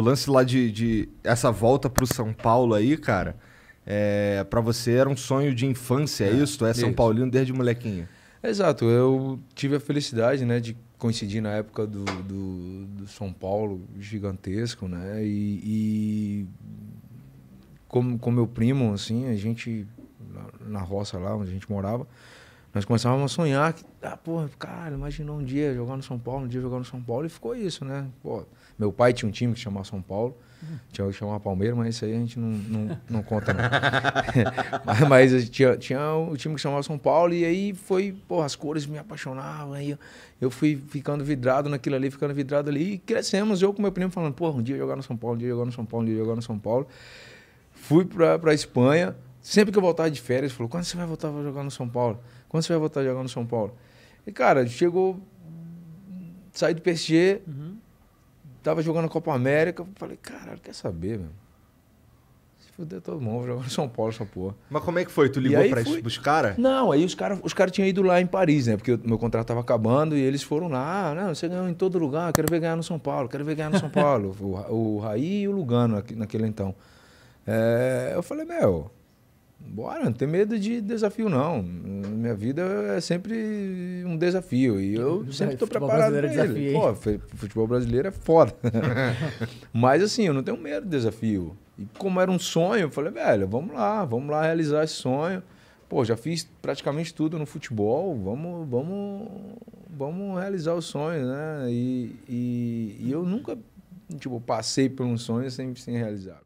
o lance lá de, de essa volta pro São Paulo aí, cara, é, para você era um sonho de infância, é, é isso? Tu é São isso. Paulino desde molequinho? Exato, eu tive a felicidade, né, de coincidir na época do, do, do São Paulo gigantesco, né, e, e com, com meu primo, assim, a gente na roça lá onde a gente morava, nós começávamos a sonhar que, ah, porra, cara, imaginou um dia jogar no São Paulo, um dia jogar no São Paulo, e ficou isso, né? Pô, meu pai tinha um time que chamava São Paulo, tinha que chamar Palmeiras, mas isso aí a gente não, não, não conta, não. mas, mas tinha, tinha o time que chamava São Paulo, e aí foi, porra, as cores me apaixonavam, aí eu fui ficando vidrado naquilo ali, ficando vidrado ali, e crescemos, eu com meu primo falando, porra, um dia jogar no São Paulo, um dia jogar no São Paulo, um dia jogar no São Paulo. Fui para a Espanha, Sempre que eu voltava de férias, falou: quando você vai voltar a jogar no São Paulo? Quando você vai voltar a jogar no São Paulo? E, cara, chegou. Saí do PSG, uhum. tava jogando Copa América. Falei, caralho, quer saber, meu? Se fuder todo mundo, vou jogar no São Paulo essa porra. Mas como é que foi? Tu ligou pra fui... os caras? Não, aí os caras os cara tinham ido lá em Paris, né? Porque meu contrato tava acabando e eles foram lá. Ah, não, você ganhou em todo lugar, quero ver ganhar no São Paulo, quero ver ganhar no São Paulo. o, o Raí e o Lugano naquele então. É, eu falei, meu, Bora, não tem medo de desafio, não. Minha vida é sempre um desafio. E eu sempre estou preparado para é ele. Pô, futebol brasileiro é foda. Mas assim, eu não tenho medo de desafio. E como era um sonho, eu falei, velho, vamos lá, vamos lá realizar esse sonho. Pô, já fiz praticamente tudo no futebol, vamos, vamos, vamos realizar os sonhos, né? E, e, e eu nunca, tipo, passei por um sonho sem, sem realizar.